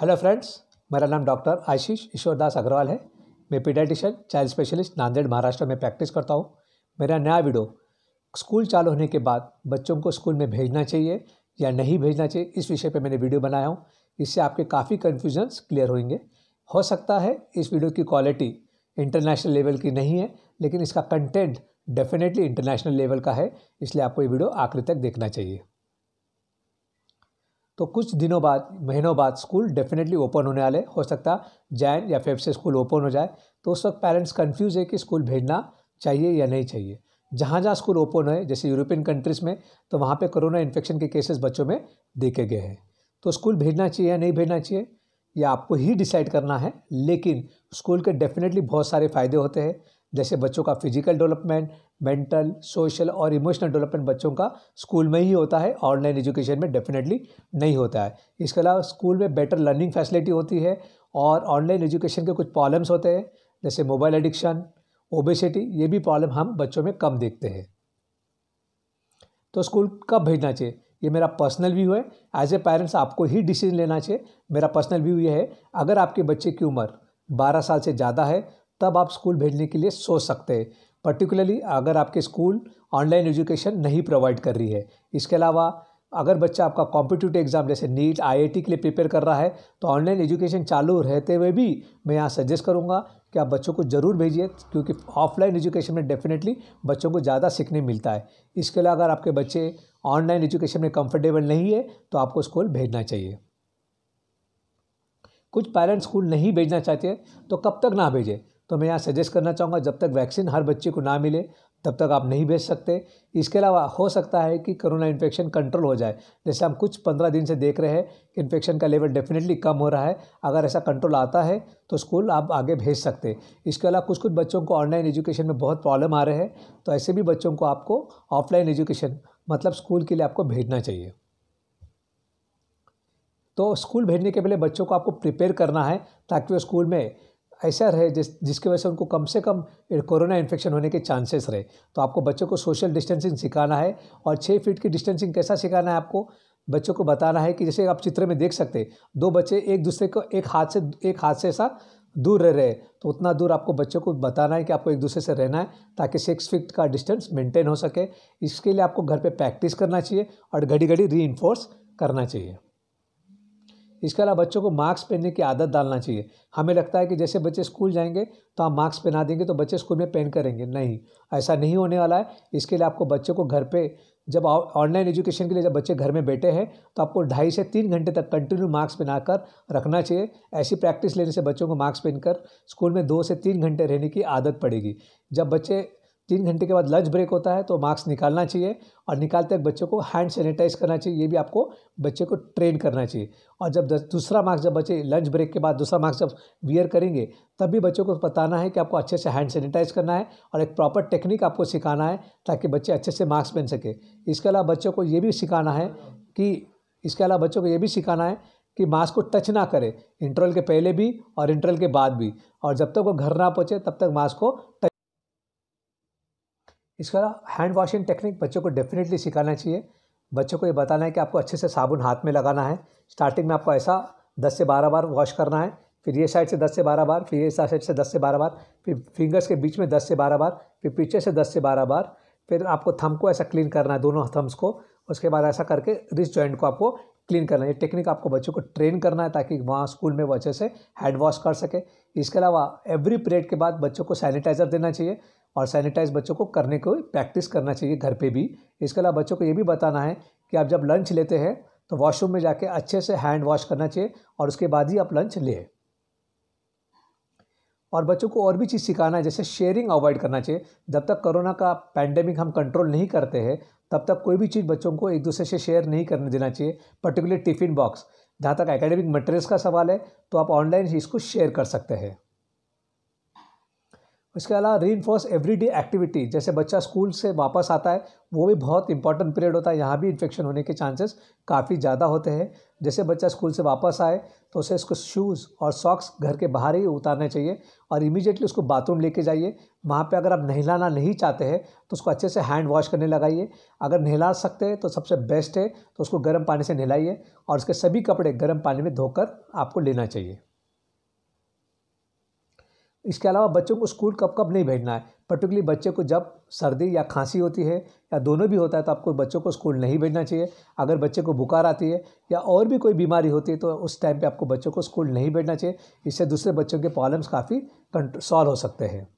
hello friends मेरा नाम doctor आशीष ईश्वरदास अग्रवाल है मैं pediatrician child specialist Nanded Maharashtra में प्रैक्टिस करता हूँ मेरा नया वीडियो स्कूल चालू होने के बाद बच्चों को स्कूल में भेजना चाहिए या नहीं भेजना चाहिए इस विषय पर मैंने वीडियो बनाया हूँ इससे आपके काफ़ी कन्फ्यूजन्स क्लियर होंगे हो सकता है इस वीडियो की क्वालिटी इंटरनेशनल लेवल की नहीं है लेकिन इसका कंटेंट डेफिनेटली इंटरनेशनल लेवल का है इसलिए आपको ये वीडियो आखिर तक देखना चाहिए तो कुछ दिनों बाद महीनों बाद स्कूल डेफिनेटली ओपन होने वाले हो सकता जैन या फेब से स्कूल ओपन हो जाए तो उस वक्त पेरेंट्स कन्फ्यूज है कि स्कूल भेजना चाहिए या नहीं चाहिए जहाँ जहाँ स्कूल ओपन है जैसे यूरोपियन कंट्रीज़ में तो वहाँ पर कोरोना इन्फेक्शन के केसेस बच्चों में देखे गए हैं तो स्कूल भेजना चाहिए या नहीं भेजना चाहिए यह आपको ही डिसाइड करना है लेकिन स्कूल के डेफिनेटली बहुत सारे फ़ायदे होते हैं जैसे बच्चों का फिजिकल डेवलपमेंट मेंटल सोशल और इमोशनल डेवलपमेंट बच्चों का स्कूल में ही होता है ऑनलाइन एजुकेशन में डेफिनेटली नहीं होता है इसके अलावा स्कूल में बेटर लर्निंग फैसिलिटी होती है और ऑनलाइन एजुकेशन के कुछ प्रॉब्लम्स होते हैं जैसे मोबाइल एडिक्शन ओबेसिटी ये भी प्रॉब्लम हम बच्चों में कम देखते हैं तो स्कूल कब भेजना चाहिए ये मेरा पर्सनल व्यू है एज ए पेरेंट्स आपको ही डिसीजन लेना चाहिए मेरा पर्सनल व्यू ये है अगर आपके बच्चे की उम्र 12 साल से ज़्यादा है तब आप स्कूल भेजने के लिए सोच सकते हैं पर्टिकुलरली अगर आपके स्कूल ऑनलाइन एजुकेशन नहीं प्रोवाइड कर रही है इसके अलावा अगर बच्चा आपका कॉम्पिटिटिव एग्जाम जैसे नीट आईआईटी के लिए प्रिपेयर कर रहा है तो ऑनलाइन एजुकेशन चालू रहते हुए भी मैं यहाँ सजेस्ट करूँगा कि आप बच्चों को ज़रूर भेजिए क्योंकि ऑफलाइन एजुकेशन में डेफिनेटली बच्चों को ज़्यादा सीखने मिलता है इसके अलावा अगर आपके बच्चे ऑनलाइन एजुकेशन में कंफर्टेबल नहीं है तो आपको स्कूल भेजना चाहिए कुछ पेरेंट्स स्कूल नहीं भेजना चाहते तो कब तक ना भेजें तो मैं यहाँ सजेस्ट करना चाहूँगा जब तक वैक्सीन हर बच्चे को ना मिले तब तक आप नहीं भेज सकते इसके अलावा हो सकता है कि कोरोना इन्फेक्शन कंट्रोल हो जाए जैसे हम कुछ पंद्रह दिन से देख रहे हैं कि इन्फेक्शन का लेवल डेफिनेटली कम हो रहा है अगर ऐसा कंट्रोल आता है तो स्कूल आप आगे भेज सकते हैं इसके अलावा कुछ कुछ बच्चों को ऑनलाइन एजुकेशन में बहुत प्रॉब्लम आ रहे हैं तो ऐसे भी बच्चों को आपको ऑफलाइन एजुकेशन मतलब स्कूल के लिए आपको भेजना चाहिए तो स्कूल भेजने के पहले बच्चों को आपको प्रिपेयर करना है ताकि वो स्कूल में ऐसा रहे जिस जिसकी वजह से उनको कम से कम कोरोना इन्फेक्शन होने के चांसेस रहे तो आपको बच्चों को सोशल डिस्टेंसिंग सिखाना है और छः फीट की डिस्टेंसिंग कैसा सिखाना है आपको बच्चों को बताना है कि जैसे आप चित्र में देख सकते दो बच्चे एक दूसरे को एक हाथ से एक हाथ से ऐसा दूर रह रहे तो उतना दूर आपको बच्चों को बताना है कि आपको एक दूसरे से रहना है ताकि सिक्स फीट का डिस्टेंस मेंटेन हो सके इसके लिए आपको घर पे प्रैक्टिस करना चाहिए और घड़ी घड़ी री करना चाहिए इसके अलावा बच्चों को मास्क पहनने की आदत डालना चाहिए हमें लगता है कि जैसे बच्चे स्कूल जाएंगे तो हम मास्क पहना देंगे तो बच्चे स्कूल में पहन करेंगे नहीं ऐसा नहीं होने वाला है इसके लिए आपको बच्चों को घर पे जब ऑनलाइन एजुकेशन के लिए जब बच्चे घर में बैठे हैं तो आपको ढाई से तीन घंटे तक कंटिन्यू पहना पहनाकर रखना चाहिए ऐसी प्रैक्टिस लेने से बच्चों को मार्क्स पहनकर स्कूल में दो से तीन घंटे रहने की आदत पड़ेगी जब बच्चे तीन घंटे के बाद लंच ब्रेक होता है तो मास्क निकालना चाहिए और निकालते वक्त बच्चों को हैंड सैनिटाइज करना चाहिए ये भी आपको बच्चे को ट्रेन करना चाहिए और जब दूसरा मास्क जब बच्चे लंच ब्रेक के बाद दूसरा मास्क जब वियर करेंगे तब भी बच्चों को बताना है कि आपको अच्छे से हैंड सैनिटाइज करना है और एक प्रॉपर टेक्निक आपको सिखाना है ताकि बच्चे अच्छे से मास्क पहन सके इसके अलावा बच्चों को ये भी सिखाना है कि इसके अलावा बच्चों को ये भी सिखाना है कि मास्क को टच ना करें इंटरवल के पहले भी और इंटरवल के बाद भी और जब तक वो घर ना पहुँचे तब तक मास्क को इसके अलावा हैंड वॉशिंग टेक्निक बच्चों को डेफिनेटली सिखाना चाहिए बच्चों को ये बताना है कि आपको अच्छे से साबुन हाथ में लगाना है स्टार्टिंग में आपको ऐसा दस से बारह बार वॉश करना है फिर ये साइड से दस से बारह बार फिर ये साइड से दस से बारह बार फिर फिंगर्स के बीच में दस से बारह बार फिर पीछे से दस से बारह बार फिर आपको थम को ऐसा क्लीन करना है दोनों थम्स को उसके बाद ऐसा करके रिस्ट जॉइंट को आपको क्लीन करना है ये टेक्निक आपको बच्चों को ट्रेन करना है ताकि वहाँ स्कूल में वो अच्छे से हैंड वॉश कर सके इसके अलावा एवरी पीरियड के बाद बच्चों को सैनिटाइज़र देना चाहिए और सैनिटाइज बच्चों को करने को प्रैक्टिस करना चाहिए घर पे भी इसके अलावा बच्चों को ये भी बताना है कि आप जब लंच लेते हैं तो वॉशरूम में जाके अच्छे से हैंड वॉश करना चाहिए और उसके बाद ही आप लंच लें और बच्चों को और भी चीज़ सिखाना है जैसे शेयरिंग अवॉइड करना चाहिए जब तक कोरोना का पैंडेमिक हम कंट्रोल नहीं करते हैं तब तक कोई भी चीज़ बच्चों को एक दूसरे से शेयर नहीं करने देना चाहिए पर्टिकुलर टिफ़िन बॉक्स जहाँ तक एकेडमिक मटेरियल्स का सवाल है तो आप ऑनलाइन इसको शेयर कर सकते हैं इसके अलावा री इन्फोर्स एवरीडे एक्टिविटी जैसे बच्चा स्कूल से वापस आता है वो भी बहुत इंपॉर्टेंट पीरियड होता है यहाँ भी इन्फेक्शन होने के चांसेस काफ़ी ज़्यादा होते हैं जैसे बच्चा स्कूल से वापस आए तो उसे उसको शूज़ और सॉक्स घर के बाहर ही उतारने चाहिए और इमीडिएटली उसको बाथरूम लेके जाइए वहाँ पे अगर आप नहलाना नहीं चाहते हैं तो उसको अच्छे से हैंड वॉश करने लगाइए अगर नहला सकते हैं तो सबसे बेस्ट है तो उसको गर्म पानी से नहलाइए और उसके सभी कपड़े गर्म पानी में धोकर आपको लेना चाहिए इसके अलावा बच्चों को स्कूल कब कब नहीं भेजना है पर्टिकुलरली बच्चे को जब सर्दी या खांसी होती है या दोनों भी होता है तो आपको बच्चों को स्कूल नहीं भेजना चाहिए अगर बच्चे को बुखार आती है या और भी कोई बीमारी होती है तो उस टाइम पे आपको बच्चों को स्कूल नहीं भेजना चाहिए इससे दूसरे बच्चों के प्रॉब्लम्स काफ़ी सॉल्व हो सकते हैं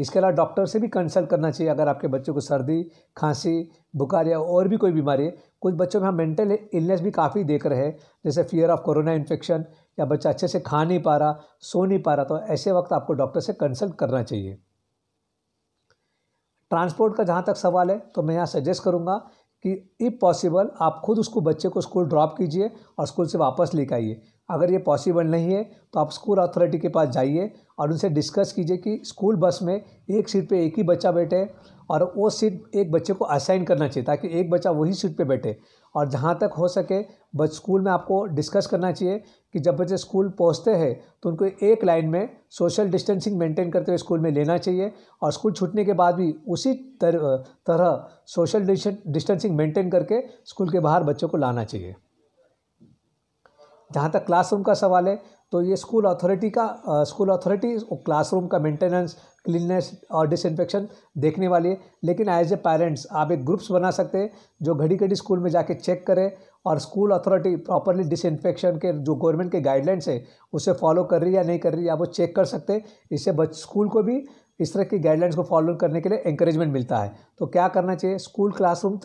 इसके अलावा डॉक्टर से भी कंसल्ट करना चाहिए अगर आपके बच्चों को सर्दी खांसी बुखार या और भी कोई बीमारी है कुछ बच्चों में हम मेंटल इलनेस भी काफ़ी देख रहे हैं जैसे फियर ऑफ कोरोना इन्फेक्शन या बच्चा अच्छे से खा नहीं पा रहा सो नहीं पा रहा तो ऐसे वक्त आपको डॉक्टर से कंसल्ट करना चाहिए ट्रांसपोर्ट का जहाँ तक सवाल है तो मैं यहाँ सजेस्ट करूँगा कि इफ़ पॉसिबल आप खुद उसको बच्चे को स्कूल ड्रॉप कीजिए और स्कूल से वापस लेकर आइए अगर ये पॉसिबल नहीं है तो आप स्कूल अथॉरिटी के पास जाइए और उनसे डिस्कस कीजिए कि स्कूल बस में एक सीट पे एक ही बच्चा बैठे और वो सीट एक बच्चे को असाइन करना चाहिए ताकि एक बच्चा वही सीट पे बैठे और जहाँ तक हो सके बस स्कूल में आपको डिस्कस करना चाहिए कि जब बच्चे स्कूल पहुँचते हैं तो उनको एक लाइन में सोशल डिस्टेंसिंग मेंटेन करते हुए स्कूल में लेना चाहिए और स्कूल छूटने के बाद भी उसी तरह सोशल डिस्टेंसिंग मेंटेन करके स्कूल के बाहर बच्चों को लाना चाहिए जहाँ तक क्लासरूम का सवाल है तो ये स्कूल अथॉरिटी का स्कूल अथॉरिटी क्लासरूम का मेंटेनेंस क्लीननेस और डिसइनफेक्शन देखने वाली है लेकिन एज ए पेरेंट्स आप एक ग्रुप्स बना सकते हैं जो घड़ी घड़ी स्कूल में जाके चेक करें और स्कूल अथॉरिटी प्रॉपरली डिसइनफेक्शन के जो गवर्नमेंट के गाइडलाइंस है उसे फॉलो कर रही है या नहीं कर रही है आप वो चेक कर सकते हैं इससे बच स्कूल को भी इस तरह की गाइडलाइंस को फॉलो करने के लिए इंकरेजमेंट मिलता है तो क्या करना चाहिए स्कूल क्लासरूम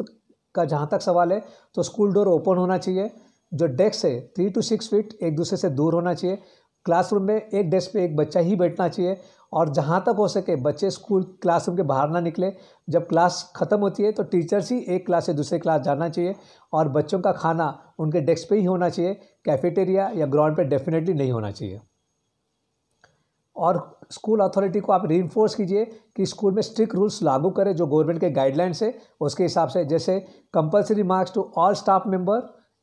का जहाँ तक सवाल है तो स्कूल डोर ओपन होना चाहिए जो डेस्क है थ्री टू सिक्स फीट एक दूसरे से दूर होना चाहिए क्लासरूम में एक डेस्क पे एक बच्चा ही बैठना चाहिए और जहाँ तक हो सके बच्चे स्कूल क्लासरूम के बाहर ना निकले जब क्लास ख़त्म होती है तो टीचर्स ही एक क्लास से दूसरे क्लास जाना चाहिए और बच्चों का खाना उनके डेस्क पे ही होना चाहिए कैफेटेरिया या ग्राउंड पे डेफिनेटली नहीं होना चाहिए और स्कूल अथॉरिटी को आप री कीजिए कि स्कूल में स्ट्रिक्ट रूल्स लागू करें जो गवर्नमेंट के गाइडलाइंस है उसके हिसाब से जैसे compulsory masks to all staff member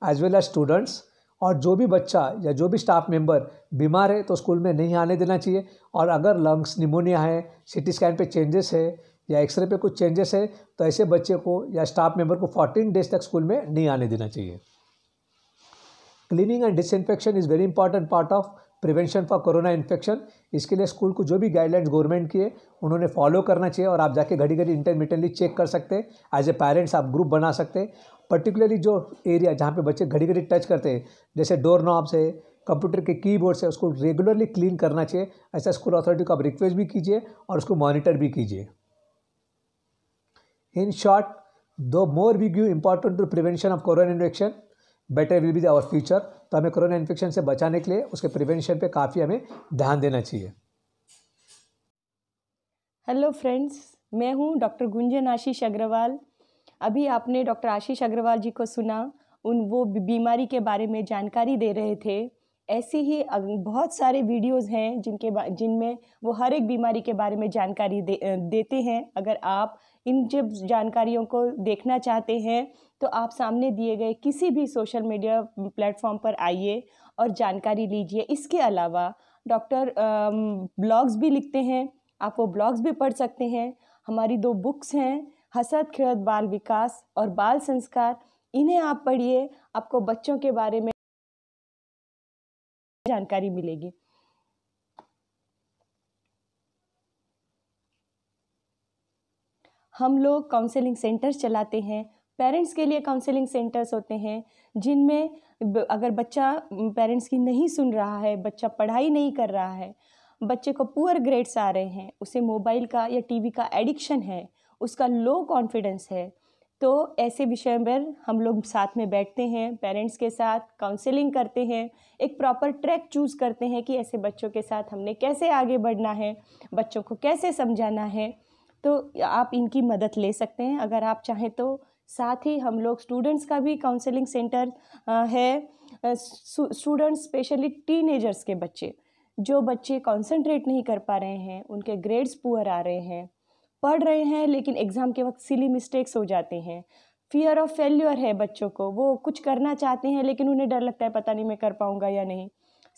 as well as students और जो भी बच्चा या जो भी स्टाफ मेंबर बीमार है तो स्कूल में नहीं आने देना चाहिए और अगर लंग्स निमोनिया है सिटी स्कैन पे चेंजेस है या एक्सरे पे कुछ चेंजेस है तो ऐसे बच्चे को या स्टाफ मेंबर को 14 डेज तक स्कूल में नहीं आने देना चाहिए cleaning and disinfection is very important part of prevention for corona infection इसके लिए स्कूल को जो भी गाइडलाइंस गवर्नमेंट की है उन्होंने फॉलो करना चाहिए और आप जाके घड़ी घड़ी इंटरमीडियटली चेक कर सकते हैं एज ए पेरेंट्स आप ग्रुप बना सकते हैं पर्टिकुलरली जो एरिया जहाँ पे बच्चे घड़ी घड़ी टच करते हैं जैसे डोर नॉब्स है कंप्यूटर के कीबोर्ड से उसको रेगुलरली क्लीन करना चाहिए ऐसा स्कूल अथॉरिटी को आप रिक्वेस्ट भी कीजिए और उसको मॉनिटर भी कीजिए in short the more we give important to prevention of corona infection better will be our future तो हमें कोरोना इन्फेक्शन से बचाने के लिए उसके प्रिवेंशन पे काफ़ी हमें ध्यान देना चाहिए हेलो फ्रेंड्स मैं हूँ डॉक्टर गुंजन आशीष अग्रवाल अभी आपने डॉक्टर आशीष अग्रवाल जी को सुना उन वो बीमारी के बारे में जानकारी दे रहे थे ऐसी ही बहुत सारे वीडियोस हैं जिनके जिनमें वो हर एक बीमारी के बारे में जानकारी दे, देते हैं अगर आप इन जब जानकारियों को देखना चाहते हैं तो आप सामने दिए गए किसी भी सोशल मीडिया प्लेटफॉर्म पर आइए और जानकारी लीजिए इसके अलावा डॉक्टर ब्लॉग्स भी लिखते हैं आप वो ब्लॉग्स भी पढ़ सकते हैं हमारी दो बुक्स हैं हसद खिड़त बाल विकास और बाल संस्कार इन्हें आप पढ़िए आपको बच्चों के बारे में जानकारी मिलेगी हम लोग काउंसलिंग सेंटर्स चलाते हैं पेरेंट्स के लिए काउंसलिंग सेंटर्स होते हैं जिनमें अगर बच्चा पेरेंट्स की नहीं सुन रहा है बच्चा पढ़ाई नहीं कर रहा है बच्चे को पुअर ग्रेड्स आ रहे हैं उसे मोबाइल का या टीवी का एडिक्शन है उसका लो कॉन्फिडेंस है तो ऐसे विषय पर हम लोग साथ में बैठते हैं पेरेंट्स के साथ काउंसलिंग करते हैं एक प्रॉपर ट्रैक चूज़ करते हैं कि ऐसे बच्चों के साथ हमने कैसे आगे बढ़ना है बच्चों को कैसे समझाना है तो आप इनकी मदद ले सकते हैं अगर आप चाहें तो साथ ही हम लोग स्टूडेंट्स का भी काउंसलिंग सेंटर है स्टूडेंट्स स्पेशली टीनेजर्स के बच्चे जो बच्चे कंसंट्रेट नहीं कर पा रहे हैं उनके ग्रेड्स पुअर आ रहे हैं पढ़ रहे हैं लेकिन एग्ज़ाम के वक्त सिली मिस्टेक्स हो जाते हैं फियर ऑफ फेल्यूर है बच्चों को वो कुछ करना चाहते हैं लेकिन उन्हें डर लगता है पता नहीं मैं कर पाऊँगा या नहीं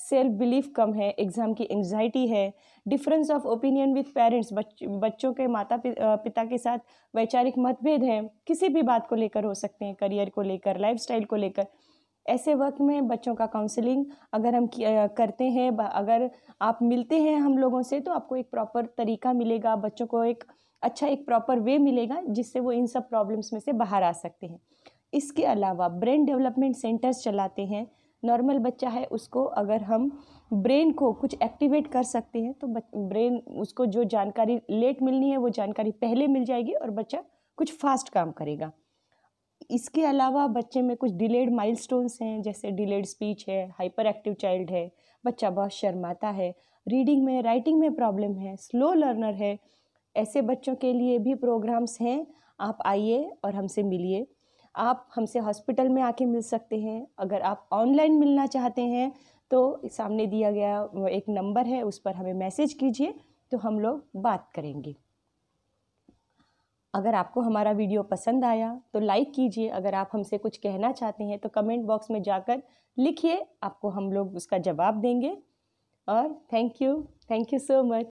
सेल्फ बिलीफ कम है एग्ज़ाम की एंगजाइटी है difference of opinion with parents बच्चों के माता पिता के साथ वैचारिक मतभेद हैं किसी भी बात को लेकर हो सकते हैं करियर को लेकर लाइफ को लेकर ऐसे वक्त में बच्चों का काउंसलिंग अगर हम करते हैं अगर आप मिलते हैं हम लोगों से तो आपको एक प्रॉपर तरीका मिलेगा बच्चों को एक अच्छा एक प्रॉपर वे मिलेगा जिससे वो इन सब प्रॉब्लम्स में से बाहर आ सकते हैं इसके अलावा ब्रेन डेवलपमेंट सेंटर्स चलाते हैं नॉर्मल बच्चा है उसको अगर हम ब्रेन को कुछ एक्टिवेट कर सकते हैं तो ब्रेन उसको जो जानकारी लेट मिलनी है वो जानकारी पहले मिल जाएगी और बच्चा कुछ फास्ट काम करेगा इसके अलावा बच्चे में कुछ डिलेड माइलस्टोन्स हैं जैसे डिलेड स्पीच है हाइपर एक्टिव चाइल्ड है बच्चा बहुत शर्माता है रीडिंग में राइटिंग में प्रॉब्लम है स्लो लर्नर है ऐसे बच्चों के लिए भी प्रोग्राम्स हैं आप आइए और हमसे मिलिए आप हमसे हॉस्पिटल में आके मिल सकते हैं अगर आप ऑनलाइन मिलना चाहते हैं तो सामने दिया गया एक नंबर है उस पर हमें मैसेज कीजिए तो हम लोग बात करेंगे अगर आपको हमारा वीडियो पसंद आया तो लाइक कीजिए अगर आप हमसे कुछ कहना चाहते हैं तो कमेंट बॉक्स में जाकर लिखिए आपको हम लोग उसका जवाब देंगे और thank you thank you so much